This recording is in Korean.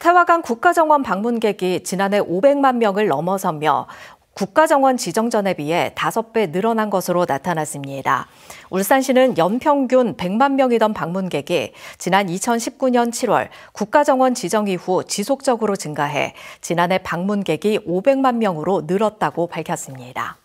태화강 국가정원 방문객이 지난해 500만 명을 넘어서며 국가정원 지정 전에 비해 5배 늘어난 것으로 나타났습니다. 울산시는 연평균 100만 명이던 방문객이 지난 2019년 7월 국가정원 지정 이후 지속적으로 증가해 지난해 방문객이 500만 명으로 늘었다고 밝혔습니다.